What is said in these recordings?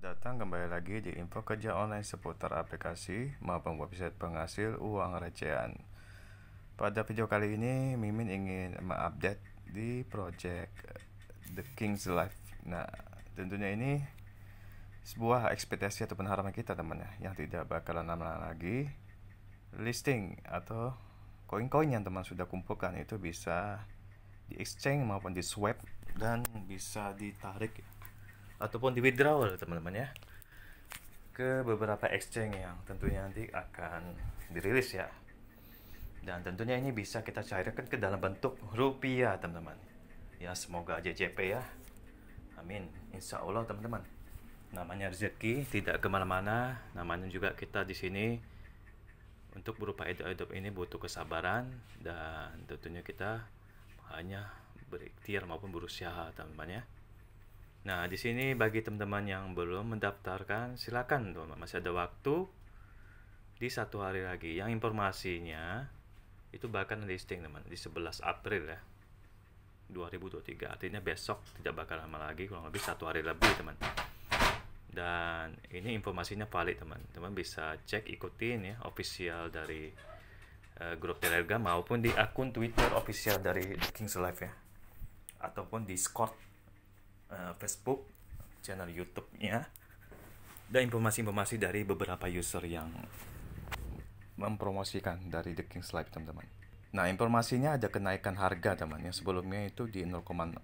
Datang kembali lagi di info kerja online seputar aplikasi maupun website penghasil uang recehan. Pada video kali ini, Mimin ingin mengupdate di project The King's Life. Nah, tentunya ini sebuah ekspektasi ataupun harapan kita teman ya, yang tidak bakalan lama lagi listing atau koin-koin yang teman sudah kumpulkan itu bisa di exchange maupun di swap dan bisa ditarik ataupun di withdraw teman-teman ya ke beberapa exchange yang tentunya nanti akan dirilis ya dan tentunya ini bisa kita cairkan ke dalam bentuk rupiah teman-teman ya semoga aja JP ya amin insya Allah teman-teman namanya rezeki tidak kemana-mana namanya juga kita di sini untuk berupa hidup-hidup ini butuh kesabaran dan tentunya kita hanya berikhtiar maupun berusaha teman-teman ya Nah, di sini bagi teman-teman yang belum mendaftarkan, silakan teman-teman masih ada waktu di satu hari lagi. Yang informasinya itu bahkan listing teman di 11 April ya 2023. Artinya besok tidak bakal lama lagi, kurang lebih satu hari lebih teman. Dan ini informasinya valid teman. Teman bisa cek ikutin ya official dari uh, grup Telegram maupun di akun Twitter official dari Kings Life ya ataupun Discord uh, Facebook, channel YouTube-nya, dan informasi-informasi dari beberapa user yang mempromosikan dari The King's Life, teman-teman. Nah, informasinya ada kenaikan harga, teman. Yang sebelumnya itu di 0,01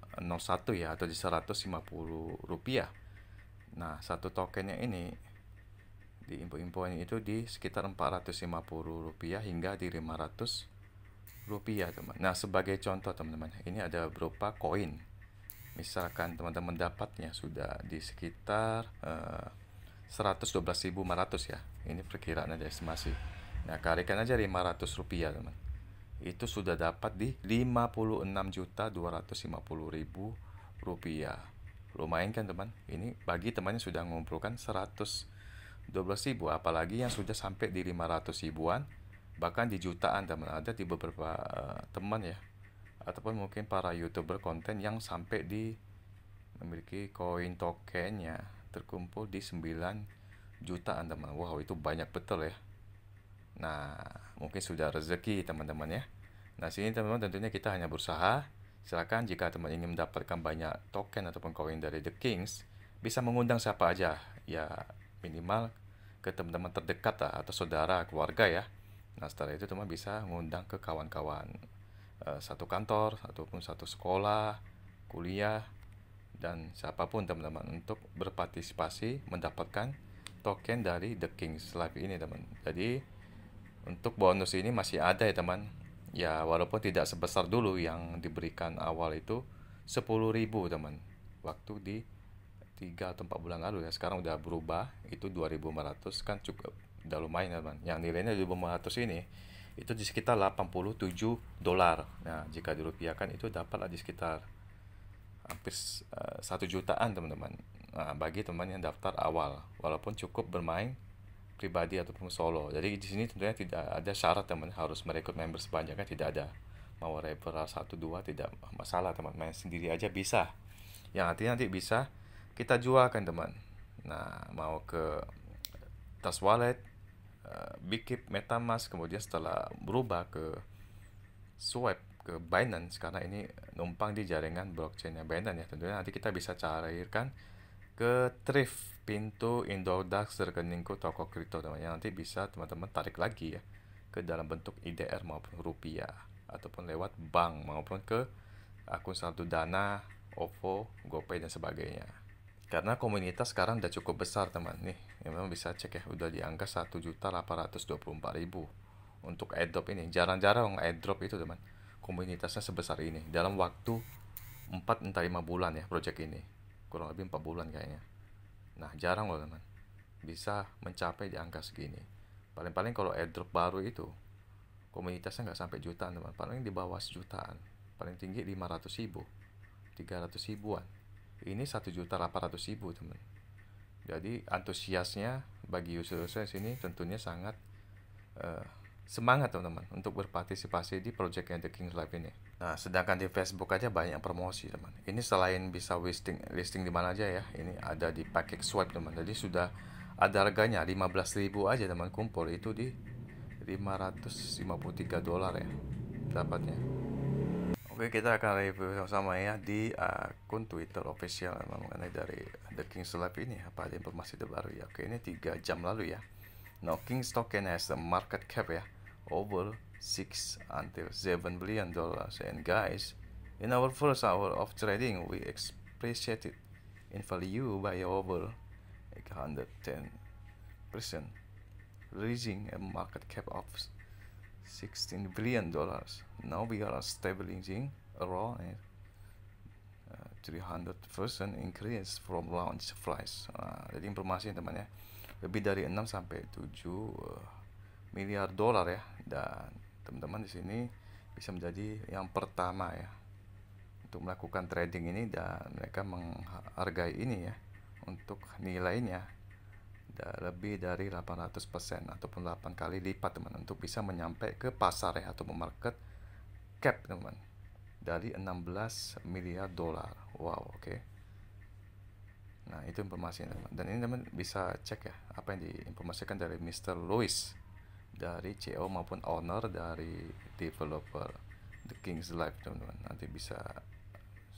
ya, atau di 150 rupiah. Nah, satu tokennya ini di info-infonya itu di sekitar 450 rupiah hingga di 500 rupiah, teman. Nah, sebagai contoh, teman-teman, ini ada berupa koin misalkan teman-teman dapatnya sudah di sekitar uh, eh, 112.500 ya ini perkiraan ada estimasi nah kalikan aja 500 rupiah teman itu sudah dapat di 56.250.000 rupiah lumayan kan teman ini bagi temannya sudah mengumpulkan 112.000 apalagi yang sudah sampai di 500 ribuan bahkan di jutaan teman ada di beberapa uh, teman ya ataupun mungkin para youtuber konten yang sampai di memiliki koin tokennya terkumpul di 9 jutaan teman wow itu banyak betul ya nah mungkin sudah rezeki teman-teman ya nah sini teman-teman tentunya kita hanya berusaha silahkan jika teman ingin mendapatkan banyak token ataupun koin dari The Kings bisa mengundang siapa aja ya minimal ke teman-teman terdekat atau saudara keluarga ya nah setelah itu teman bisa mengundang ke kawan-kawan Eh, satu kantor ataupun satu sekolah, kuliah dan siapapun teman-teman untuk berpartisipasi mendapatkan token dari The King's Life ini teman. Jadi untuk bonus ini masih ada ya teman. Ya walaupun tidak sebesar dulu yang diberikan awal itu 10.000 teman. Waktu di 3 atau 4 bulan lalu ya sekarang udah berubah itu 2500 kan cukup udah lumayan teman yang nilainya 2500 ini itu di sekitar 87 dolar. Nah, jika dirupiahkan itu dapatlah di sekitar hampir eh, satu uh, jutaan teman-teman. Nah, bagi teman yang daftar awal, walaupun cukup bermain pribadi ataupun solo. Jadi di sini tentunya tidak ada syarat teman harus merekrut member sebanyak kan tidak ada. Mau referral 1 2 tidak masalah teman main sendiri aja bisa. Yang artinya nanti bisa kita jual kan teman. Nah, mau ke tas wallet Eh, Bikit MetaMask kemudian setelah berubah ke swipe ke Binance karena ini numpang di jaringan blockchainnya Binance ya tentunya nanti kita bisa cairkan ke Thrift pintu Indodax rekeningku toko kripto teman-teman nanti bisa teman-teman tarik lagi ya ke dalam bentuk IDR maupun rupiah ataupun lewat bank maupun ke akun saldo dana, OVO, GoPay dan sebagainya karena komunitas sekarang udah cukup besar teman nih ya memang bisa cek ya udah di angka ribu untuk airdrop ini jarang-jarang airdrop itu teman komunitasnya sebesar ini dalam waktu 4 entah 5 bulan ya project ini kurang lebih 4 bulan kayaknya nah jarang loh teman bisa mencapai di angka segini paling-paling kalau airdrop baru itu komunitasnya nggak sampai jutaan teman paling di bawah sejutaan paling tinggi 500 ribu 300 ribuan ini satu juta delapan ratus ribu teman jadi antusiasnya bagi user-user sini tentunya sangat uh, semangat teman-teman untuk berpartisipasi di project yang The King's Life ini. Nah, sedangkan di Facebook aja banyak promosi teman. Ini selain bisa listing listing di mana aja ya, ini ada di package swipe teman. Jadi sudah ada harganya lima belas ribu aja teman kumpul itu di lima lima ratus puluh tiga dolar ya dapatnya. Oke kita akan review sama ya di akun Twitter official mengenai dari The King's Lab ini apa ada informasi terbaru ya Oke ini tiga jam lalu ya Now King's token has a market cap ya over 6 until 7 billion dollars and guys in our first hour of trading we appreciated in value by over 110 percent raising a market cap of 16 billion dollars. Now we are stabilizing around uh, 300 percent increase from launch flies Uh, ah, jadi informasi teman ya lebih dari 6 sampai 7 uh, miliar dolar ya dan teman-teman di sini bisa menjadi yang pertama ya untuk melakukan trading ini dan mereka menghargai ini ya untuk nilainya lebih dari 800% ataupun 8 kali lipat teman untuk bisa menyampai ke pasar ya atau market cap teman dari 16 miliar dolar wow oke okay. nah itu informasi teman dan ini teman bisa cek ya apa yang diinformasikan dari Mr. Lewis dari CEO maupun owner dari developer The King's Life teman-teman nanti bisa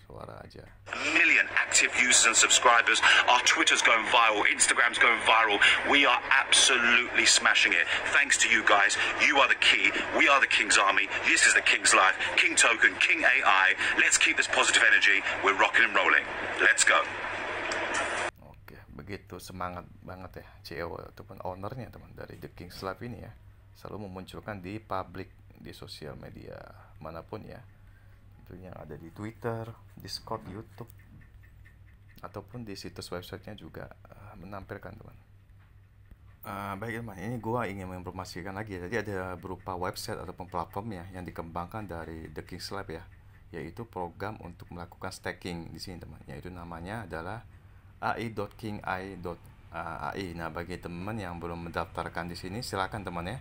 Suara idea. A million active users and subscribers. Our Twitter's going viral, Instagram's going viral. We are absolutely smashing it. Thanks to you guys. You are the key. We are the King's Army. This is the King's Life. King Token, King AI. Let's keep this positive energy. We're rocking and rolling. Let's go. Oke, begitu semangat banget ya CEO ataupun ownernya teman dari The King's Life ini ya. Selalu memunculkan di publik di sosial media manapun ya. tentunya ada di Twitter, Discord, YouTube ataupun di situs websitenya juga uh, menampilkan teman. Uh, ah, baik teman, ini gue ingin menginformasikan lagi. Ya. Jadi ada berupa website ataupun platformnya yang dikembangkan dari The King's Lab ya, yaitu program untuk melakukan staking di sini teman. Yaitu namanya adalah ai.kingai.ai. Nah bagi teman yang belum mendaftarkan di sini, silakan teman ya.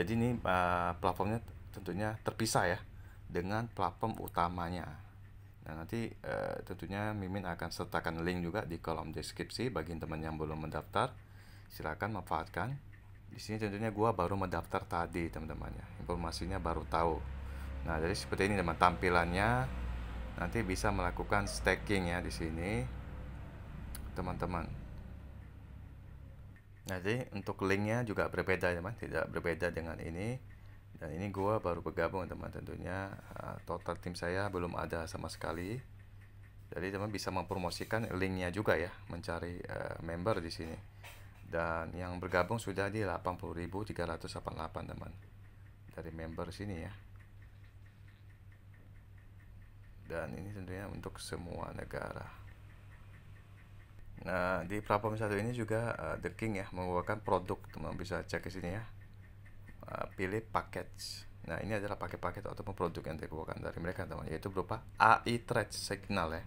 Jadi ini uh, platformnya tentunya terpisah ya dengan platform utamanya. Nah, nanti eh, tentunya Mimin akan sertakan link juga di kolom deskripsi bagi teman yang belum mendaftar. Silakan manfaatkan. Di sini tentunya gua baru mendaftar tadi, teman temannya Informasinya baru tahu. Nah, jadi seperti ini teman tampilannya. Nanti bisa melakukan staking ya di sini. Teman-teman. Nah, jadi untuk linknya juga berbeda ya, teman, tidak berbeda dengan ini dan ini gue baru bergabung teman tentunya eh, total tim saya belum ada sama sekali jadi teman bisa mempromosikan linknya juga ya mencari eh, member di sini dan yang bergabung sudah di 80.388 teman dari member sini ya dan ini tentunya untuk semua negara nah di platform satu ini juga uh, The King ya mengeluarkan produk teman bisa cek di sini ya Eh, pilih paket, Nah, ini adalah paket-paket ataupun produk yang dikeluarkan dari mereka, teman, yaitu berupa AI trade signal ya.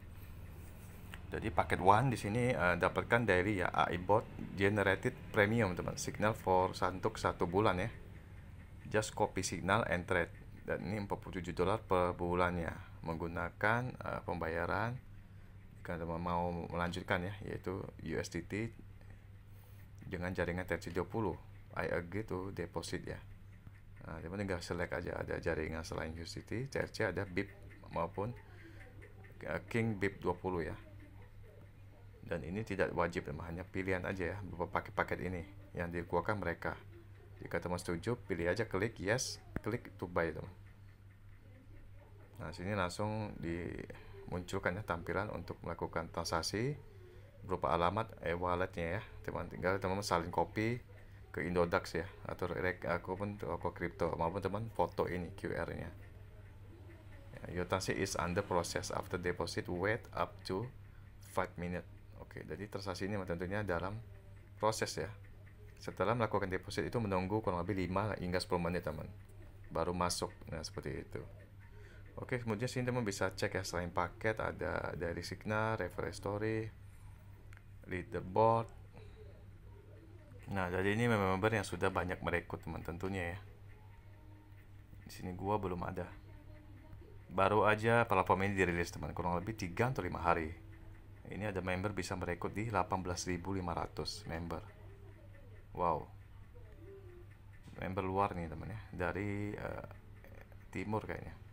Jadi paket one di sini uh, dapatkan dari ya AI bot generated premium, teman. Signal for santuk satu bulan ya. Just copy signal and trade Dan ini 47 dolar per bulannya menggunakan uh, pembayaran jika teman mau melanjutkan ya, yaitu USDT dengan jaringan TC20. I agree to deposit ya. Nah, di tinggal select aja ada jaringan selain UCT, CRC ada BIP maupun eh, King BIP 20 ya. Dan ini tidak wajib, hanya pilihan aja ya beberapa paket-paket ini yang dikeluarkan mereka. Jika teman setuju, pilih aja klik yes, klik to buy teman. Nah, sini langsung dimunculkannya tampilan untuk melakukan transaksi berupa alamat e-walletnya eh, ya. Teman tinggal teman salin copy ke Indodax ya atau rek aku pun aku kripto maupun teman foto ini QR nya ya, your is under process after deposit wait up to 5 minute oke okay, jadi transaksi ini tentunya dalam proses ya setelah melakukan deposit itu menunggu kurang lebih 5 hingga 10 menit teman baru masuk nah seperti itu oke kemudian sini teman bisa cek ya selain paket ada dari Signal, reference story leaderboard Nah, jadi ini member yang sudah banyak merekrut teman tentunya ya. Di sini gua belum ada. Baru aja platform ini dirilis teman, kurang lebih 3 atau 5 hari. Ini ada member bisa merekrut di 18.500 member. Wow. Member luar nih teman ya, dari uh, timur kayaknya.